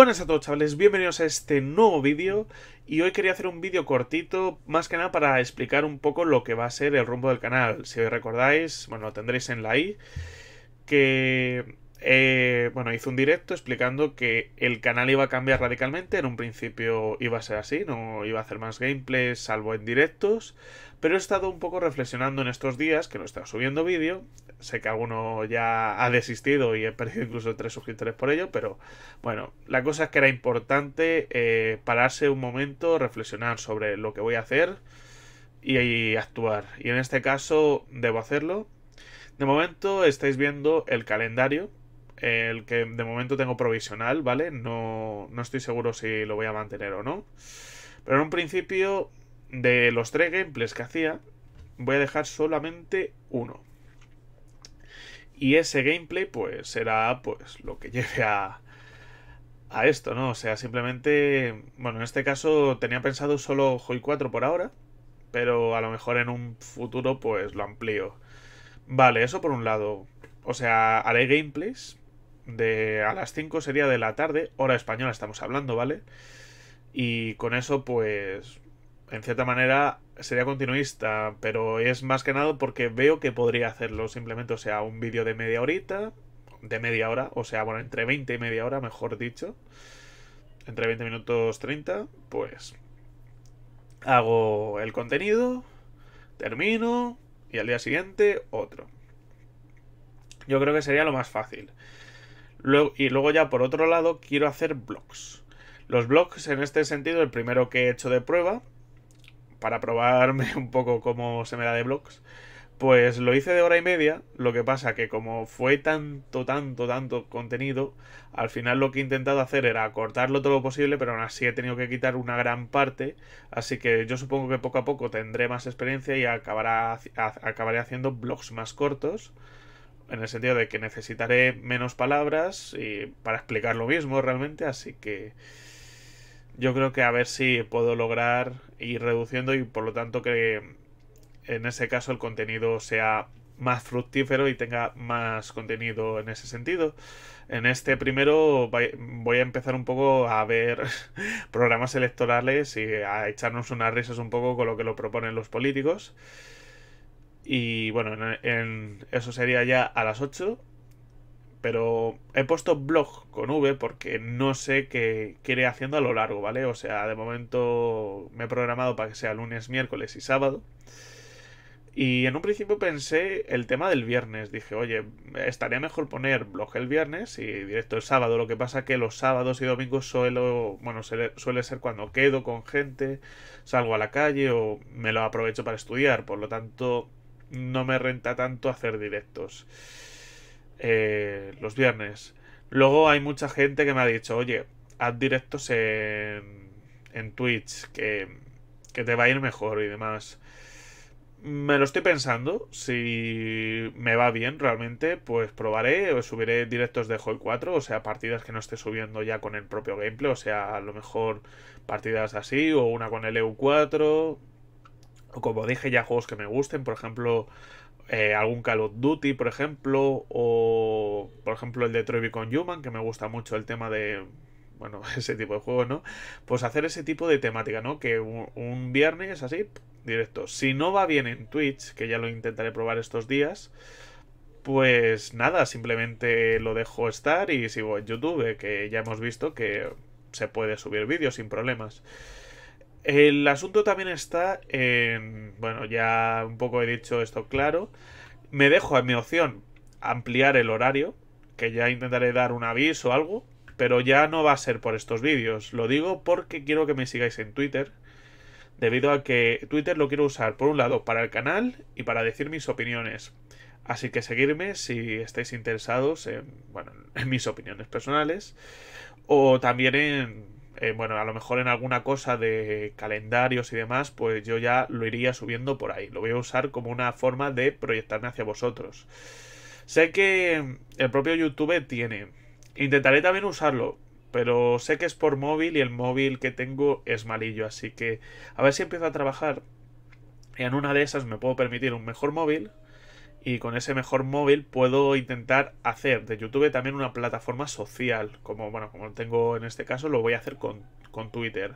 Buenas a todos chavales, bienvenidos a este nuevo vídeo y hoy quería hacer un vídeo cortito, más que nada para explicar un poco lo que va a ser el rumbo del canal. Si os recordáis, bueno, lo tendréis en la i, que eh, bueno, hice un directo explicando que el canal iba a cambiar radicalmente. En un principio iba a ser así, no iba a hacer más gameplays salvo en directos. Pero he estado un poco reflexionando en estos días, que no he estado subiendo vídeo. Sé que alguno ya ha desistido y he perdido incluso tres suscriptores por ello, pero bueno, la cosa es que era importante eh, pararse un momento, reflexionar sobre lo que voy a hacer y actuar. Y en este caso debo hacerlo. De momento estáis viendo el calendario, el que de momento tengo provisional, ¿vale? No, no estoy seguro si lo voy a mantener o no. Pero en un principio, de los tres gameplays que hacía, voy a dejar solamente uno. Y ese gameplay, pues, será pues lo que lleve a, a esto, ¿no? O sea, simplemente, bueno, en este caso tenía pensado solo Joy 4 por ahora, pero a lo mejor en un futuro pues lo amplío. Vale, eso por un lado. O sea, haré gameplays de a las 5 sería de la tarde, hora española estamos hablando, ¿vale? Y con eso, pues, en cierta manera sería continuista, pero es más que nada porque veo que podría hacerlo simplemente, o sea, un vídeo de media horita, de media hora, o sea, bueno, entre 20 y media hora, mejor dicho, entre 20 minutos 30, pues hago el contenido, termino y al día siguiente otro. Yo creo que sería lo más fácil y luego ya por otro lado quiero hacer blogs. Los blogs en este sentido, el primero que he hecho de prueba, para probarme un poco cómo se me da de blogs, pues lo hice de hora y media, lo que pasa que como fue tanto, tanto, tanto contenido, al final lo que he intentado hacer era cortarlo todo lo posible, pero aún así he tenido que quitar una gran parte, así que yo supongo que poco a poco tendré más experiencia y acabaré haciendo blogs más cortos en el sentido de que necesitaré menos palabras y para explicar lo mismo realmente, así que yo creo que a ver si puedo lograr ir reduciendo y por lo tanto que en ese caso el contenido sea más fructífero y tenga más contenido en ese sentido. En este primero voy a empezar un poco a ver programas electorales y a echarnos unas risas un poco con lo que lo proponen los políticos. Y bueno, en, eso sería ya a las 8. Pero he puesto blog con V porque no sé qué, quiere iré haciendo a lo largo, ¿vale? O sea, de momento me he programado para que sea lunes, miércoles y sábado. Y en un principio pensé el tema del viernes. Dije, oye, estaría mejor poner blog el viernes y directo el sábado. Lo que pasa que los sábados y domingos suelo, bueno, suele ser cuando quedo con gente, salgo a la calle o me lo aprovecho para estudiar. Por lo tanto, no me renta tanto hacer directos eh, los viernes. Luego hay mucha gente que me ha dicho, oye, haz directos en, en Twitch, que, que te va a ir mejor y demás. Me lo estoy pensando, si me va bien realmente, pues probaré o subiré directos de Joy 4, o sea, partidas que no esté subiendo ya con el propio gameplay, o sea, a lo mejor partidas así o una con el EU4, como dije ya juegos que me gusten, por ejemplo, eh, algún Call of Duty, por ejemplo, o por ejemplo el de Troy con Human, que me gusta mucho el tema de, bueno, ese tipo de juego, ¿no? Pues hacer ese tipo de temática, ¿no? Que un, un viernes así, directo. Si no va bien en Twitch, que ya lo intentaré probar estos días, pues nada, simplemente lo dejo estar y sigo en YouTube, que ya hemos visto que se puede subir vídeos sin problemas. El asunto también está en. Bueno, ya un poco he dicho esto claro. Me dejo en mi opción ampliar el horario, que ya intentaré dar un aviso o algo, pero ya no va a ser por estos vídeos. Lo digo porque quiero que me sigáis en Twitter, debido a que Twitter lo quiero usar por un lado para el canal y para decir mis opiniones. Así que seguirme si estáis interesados en, bueno, en mis opiniones personales o también en eh, bueno, a lo mejor en alguna cosa de calendarios y demás, pues yo ya lo iría subiendo por ahí. Lo voy a usar como una forma de proyectarme hacia vosotros. Sé que el propio YouTube tiene. Intentaré también usarlo, pero sé que es por móvil y el móvil que tengo es malillo, así que a ver si empiezo a trabajar. y En una de esas me puedo permitir un mejor móvil y con ese mejor móvil puedo intentar hacer de YouTube también una plataforma social, como bueno, como tengo en este caso, lo voy a hacer con, con Twitter.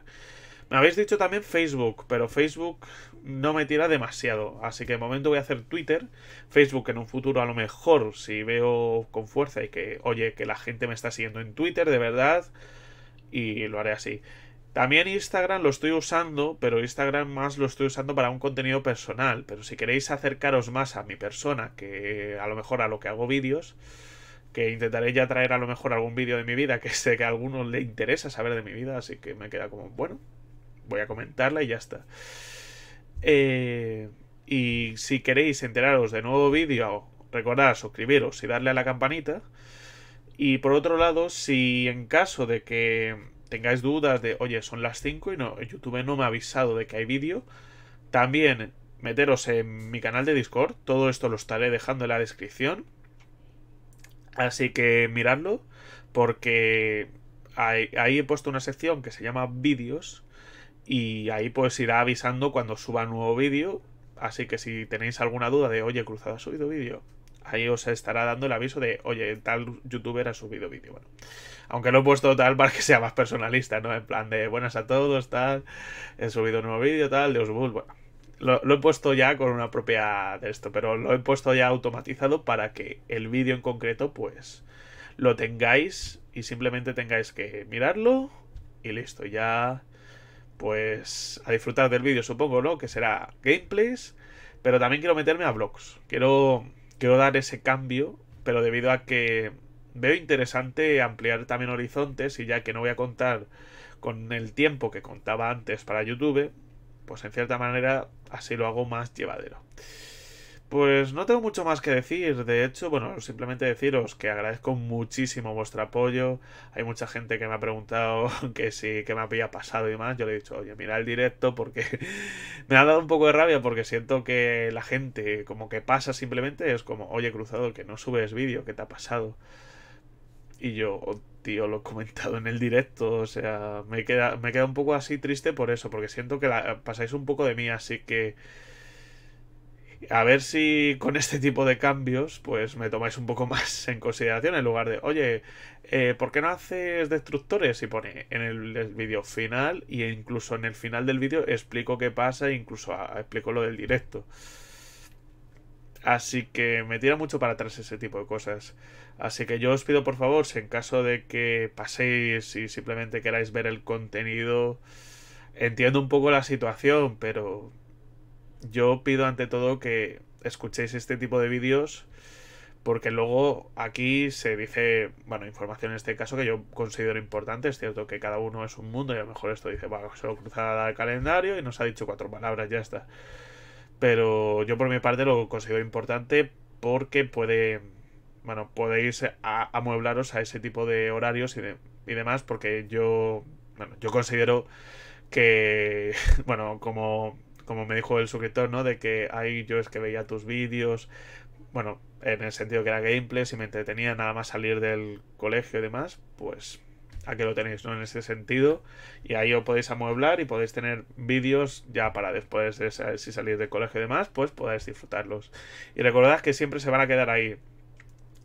Me habéis dicho también Facebook, pero Facebook no me tira demasiado, así que de momento voy a hacer Twitter, Facebook en un futuro a lo mejor, si veo con fuerza y que, oye, que la gente me está siguiendo en Twitter, de verdad, y lo haré así. También Instagram lo estoy usando, pero Instagram más lo estoy usando para un contenido personal. Pero si queréis acercaros más a mi persona, que a lo mejor a lo que hago vídeos, que intentaré ya traer a lo mejor algún vídeo de mi vida, que sé que a alguno le interesa saber de mi vida, así que me queda como, bueno, voy a comentarla y ya está. Eh, y si queréis enteraros de nuevo vídeo, recordad suscribiros y darle a la campanita. Y por otro lado, si en caso de que tengáis dudas de, oye, son las 5 y no, YouTube no me ha avisado de que hay vídeo, también meteros en mi canal de Discord, todo esto lo estaré dejando en la descripción. Así que miradlo, porque ahí, he puesto una sección que se llama vídeos y ahí pues irá avisando cuando suba nuevo vídeo. Así que si tenéis alguna duda de, oye, Cruzado ha subido vídeo, ahí os estará dando el aviso de, oye, tal youtuber ha subido vídeo. Bueno, aunque lo he puesto tal para que sea más personalista, ¿no? En plan de buenas a todos, tal, he subido un nuevo vídeo, tal, de Osbull, bueno. Lo, lo, he puesto ya con una propia de esto, pero lo he puesto ya automatizado para que el vídeo en concreto, pues, lo tengáis y simplemente tengáis que mirarlo y listo, ya, pues, a disfrutar del vídeo, supongo, ¿no? Que será gameplays, pero también quiero meterme a vlogs. Quiero quiero dar ese cambio, pero debido a que veo interesante ampliar también horizontes y ya que no voy a contar con el tiempo que contaba antes para YouTube, pues en cierta manera así lo hago más llevadero. Pues no tengo mucho más que decir, de hecho, bueno, simplemente deciros que agradezco muchísimo vuestro apoyo. Hay mucha gente que me ha preguntado que sí, que me había pasado y más. Yo le he dicho, oye, mira el directo porque me ha dado un poco de rabia porque siento que la gente como que pasa simplemente, es como, oye, cruzado, que no subes vídeo, ¿qué te ha pasado? Y yo, oh, tío, lo he comentado en el directo. O sea, me queda, me queda un poco así triste por eso, porque siento que la, pasáis un poco de mí, así que a ver si con este tipo de cambios, pues me tomáis un poco más en consideración en lugar de, oye, eh, ¿por qué no haces destructores? Y pone en el vídeo final, e incluso en el final del vídeo explico qué pasa, e incluso ah, explico lo del directo. Así que me tira mucho para atrás ese tipo de cosas. Así que yo os pido por favor, si en caso de que paséis y simplemente queráis ver el contenido, entiendo un poco la situación, pero yo pido ante todo que escuchéis este tipo de vídeos porque luego aquí se dice, bueno, información en este caso que yo considero importante, es cierto que cada uno es un mundo y a lo mejor esto dice, bueno, lo cruzada el calendario y nos ha dicho cuatro palabras, ya está. Pero yo por mi parte lo considero importante porque puede, bueno, podéis a, amueblaros a ese tipo de horarios y, y demás porque yo, bueno, yo considero que, bueno, como como me dijo el suscriptor, ¿no? De que ahí yo es que veía tus vídeos, bueno, en el sentido que era gameplay, si me entretenía nada más salir del colegio y demás, pues aquí lo tenéis, ¿no? En ese sentido. Y ahí os podéis amueblar y podéis tener vídeos ya para después de si salís del colegio y demás, pues podáis disfrutarlos. Y recordad que siempre se van a quedar ahí.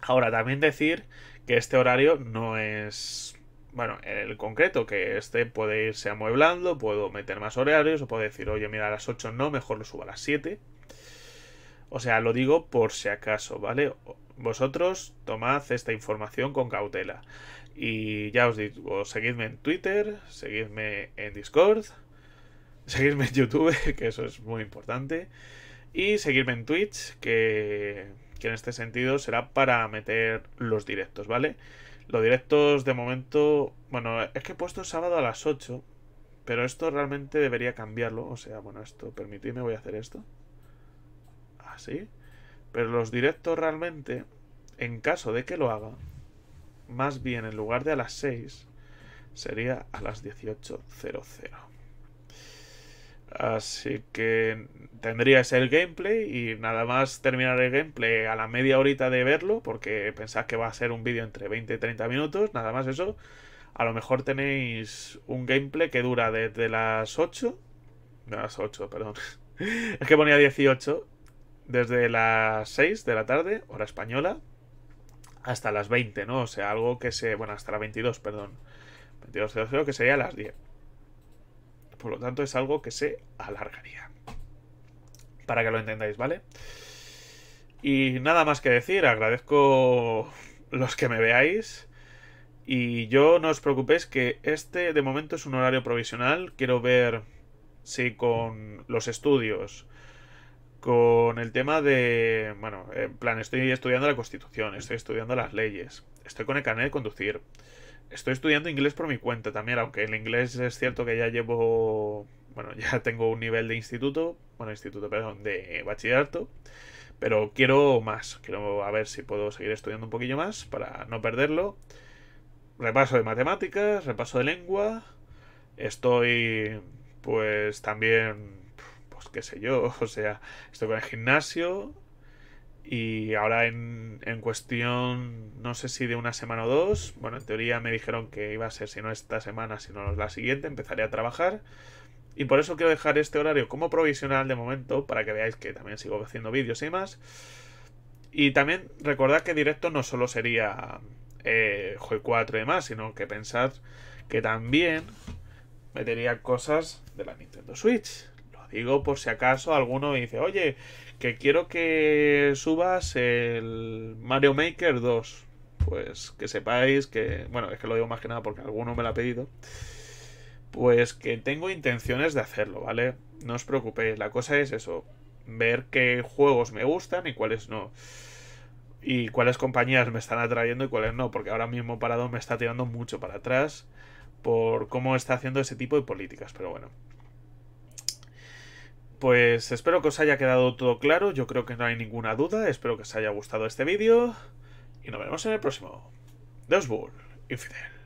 Ahora, también decir que este horario no es bueno, el concreto, que este puede irse amueblando, puedo meter más horarios, o puedo decir, oye, mira, a las 8 no, mejor lo subo a las 7. O sea, lo digo por si acaso, ¿vale? Vosotros tomad esta información con cautela. Y ya os digo, seguidme en Twitter, seguidme en Discord, seguidme en YouTube, que eso es muy importante, y seguidme en Twitch, que, que en este sentido será para meter los directos, ¿vale? vale los directos de momento... Bueno, es que he puesto sábado a las 8. Pero esto realmente debería cambiarlo. O sea, bueno, esto, permitidme, voy a hacer esto. Así. Ah, pero los directos realmente, en caso de que lo haga, más bien en lugar de a las 6, sería a las 18.00. Así que tendrías el gameplay y nada más terminar el gameplay a la media horita de verlo, porque pensáis que va a ser un vídeo entre 20 y 30 minutos, nada más eso. A lo mejor tenéis un gameplay que dura desde las 8, las 8, perdón, es que ponía 18, desde las 6 de la tarde, hora española, hasta las 20, ¿no? O sea, algo que se, bueno, hasta las 22, perdón, 22 que sería las 10. Por lo tanto, es algo que se alargaría. Para que lo entendáis, ¿vale? Y nada más que decir, agradezco los que me veáis. Y yo no os preocupéis que este de momento es un horario provisional. Quiero ver si con los estudios, con el tema de... Bueno, en plan, estoy estudiando la Constitución, estoy estudiando las leyes, estoy con el canal de conducir estoy estudiando inglés por mi cuenta también, aunque el inglés es cierto que ya llevo, bueno, ya tengo un nivel de instituto, bueno, instituto, perdón, de bachillerato, pero quiero más, quiero a ver si puedo seguir estudiando un poquillo más para no perderlo. Repaso de matemáticas, repaso de lengua, estoy pues también, pues qué sé yo, o sea, estoy con el gimnasio, y ahora en, cuestión, no sé si de una semana o dos, bueno, en teoría me dijeron que iba a ser, si no esta semana, sino la siguiente, empezaré a trabajar. Y por eso quiero dejar este horario como provisional de momento, para que veáis que también sigo haciendo vídeos y más. Y también recordad que directo no solo sería eh, Joy 4 y demás, sino que pensad que también metería cosas de la Nintendo Switch. Digo por si acaso alguno me dice, oye, que quiero que subas el Mario Maker 2. Pues que sepáis que, bueno, es que lo digo más que nada porque alguno me lo ha pedido. Pues que tengo intenciones de hacerlo, ¿vale? No os preocupéis, la cosa es eso, ver qué juegos me gustan y cuáles no. Y cuáles compañías me están atrayendo y cuáles no, porque ahora mismo Parado me está tirando mucho para atrás por cómo está haciendo ese tipo de políticas, pero bueno. Pues espero que os haya quedado todo claro, yo creo que no hay ninguna duda, espero que os haya gustado este vídeo y nos vemos en el próximo. Dos Bull, Infidel.